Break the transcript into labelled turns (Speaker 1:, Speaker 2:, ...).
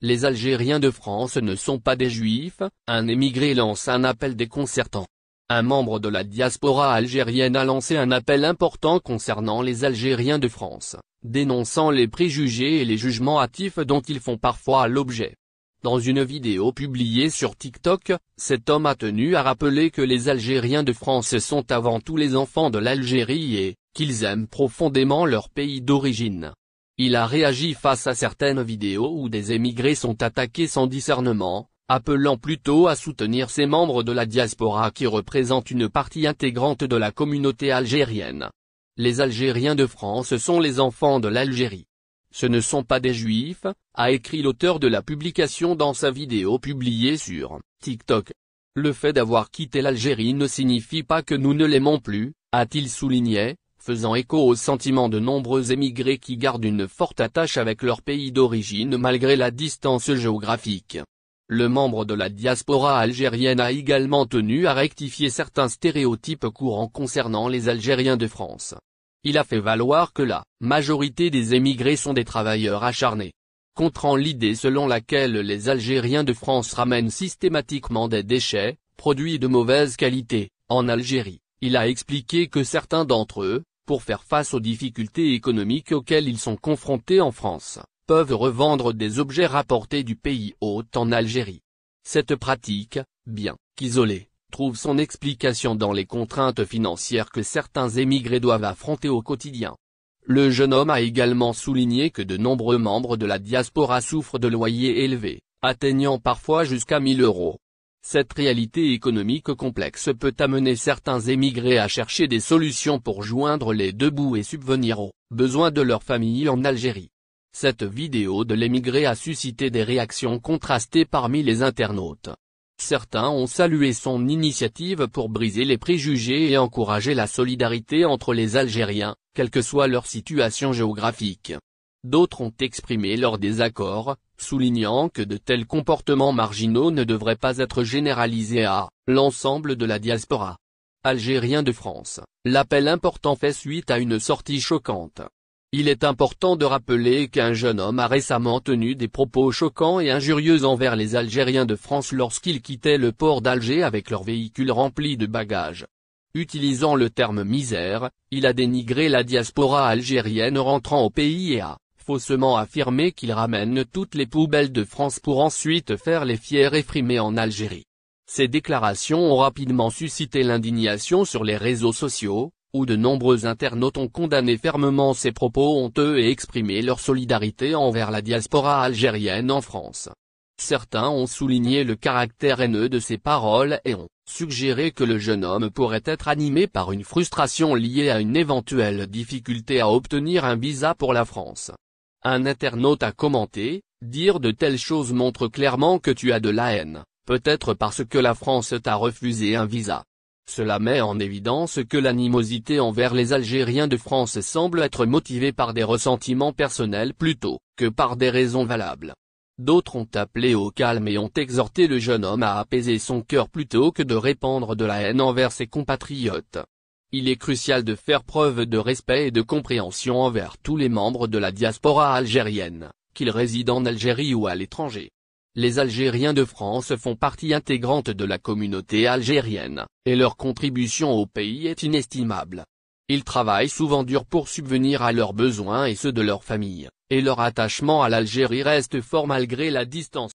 Speaker 1: Les Algériens de France ne sont pas des Juifs, un émigré lance un appel déconcertant. Un membre de la diaspora algérienne a lancé un appel important concernant les Algériens de France, dénonçant les préjugés et les jugements hâtifs dont ils font parfois l'objet. Dans une vidéo publiée sur TikTok, cet homme a tenu à rappeler que les Algériens de France sont avant tout les enfants de l'Algérie et, qu'ils aiment profondément leur pays d'origine. Il a réagi face à certaines vidéos où des émigrés sont attaqués sans discernement, appelant plutôt à soutenir ses membres de la diaspora qui représentent une partie intégrante de la communauté algérienne. Les Algériens de France sont les enfants de l'Algérie. Ce ne sont pas des Juifs, a écrit l'auteur de la publication dans sa vidéo publiée sur TikTok. Le fait d'avoir quitté l'Algérie ne signifie pas que nous ne l'aimons plus, a-t-il souligné, faisant écho aux sentiments de nombreux émigrés qui gardent une forte attache avec leur pays d'origine malgré la distance géographique. Le membre de la diaspora algérienne a également tenu à rectifier certains stéréotypes courants concernant les Algériens de France. Il a fait valoir que la majorité des émigrés sont des travailleurs acharnés. Contrant l'idée selon laquelle les Algériens de France ramènent systématiquement des déchets, produits de mauvaise qualité, en Algérie. Il a expliqué que certains d'entre eux, pour faire face aux difficultés économiques auxquelles ils sont confrontés en France, peuvent revendre des objets rapportés du pays hôte en Algérie. Cette pratique, bien qu'isolée, trouve son explication dans les contraintes financières que certains émigrés doivent affronter au quotidien. Le jeune homme a également souligné que de nombreux membres de la diaspora souffrent de loyers élevés, atteignant parfois jusqu'à 1000 euros, cette réalité économique complexe peut amener certains émigrés à chercher des solutions pour joindre les deux bouts et subvenir aux besoins de leur famille en Algérie. Cette vidéo de l'émigré a suscité des réactions contrastées parmi les internautes. Certains ont salué son initiative pour briser les préjugés et encourager la solidarité entre les Algériens, quelle que soit leur situation géographique d'autres ont exprimé leur désaccord, soulignant que de tels comportements marginaux ne devraient pas être généralisés à l'ensemble de la diaspora. Algérien de France, l'appel important fait suite à une sortie choquante. Il est important de rappeler qu'un jeune homme a récemment tenu des propos choquants et injurieux envers les Algériens de France lorsqu'ils quittaient le port d'Alger avec leur véhicule rempli de bagages. Utilisant le terme misère, il a dénigré la diaspora algérienne rentrant au pays et a faussement affirmé qu'il ramène toutes les poubelles de France pour ensuite faire les fiers réprimer en Algérie. Ces déclarations ont rapidement suscité l'indignation sur les réseaux sociaux, où de nombreux internautes ont condamné fermement ces propos honteux et exprimé leur solidarité envers la diaspora algérienne en France. Certains ont souligné le caractère haineux de ces paroles et ont suggéré que le jeune homme pourrait être animé par une frustration liée à une éventuelle difficulté à obtenir un visa pour la France. Un internaute a commenté, dire de telles choses montre clairement que tu as de la haine, peut-être parce que la France t'a refusé un visa. Cela met en évidence que l'animosité envers les Algériens de France semble être motivée par des ressentiments personnels plutôt que par des raisons valables. D'autres ont appelé au calme et ont exhorté le jeune homme à apaiser son cœur plutôt que de répandre de la haine envers ses compatriotes. Il est crucial de faire preuve de respect et de compréhension envers tous les membres de la diaspora algérienne, qu'ils résident en Algérie ou à l'étranger. Les Algériens de France font partie intégrante de la communauté algérienne, et leur contribution au pays est inestimable. Ils travaillent souvent dur pour subvenir à leurs besoins et ceux de leur famille, et leur attachement à l'Algérie reste fort malgré la distance.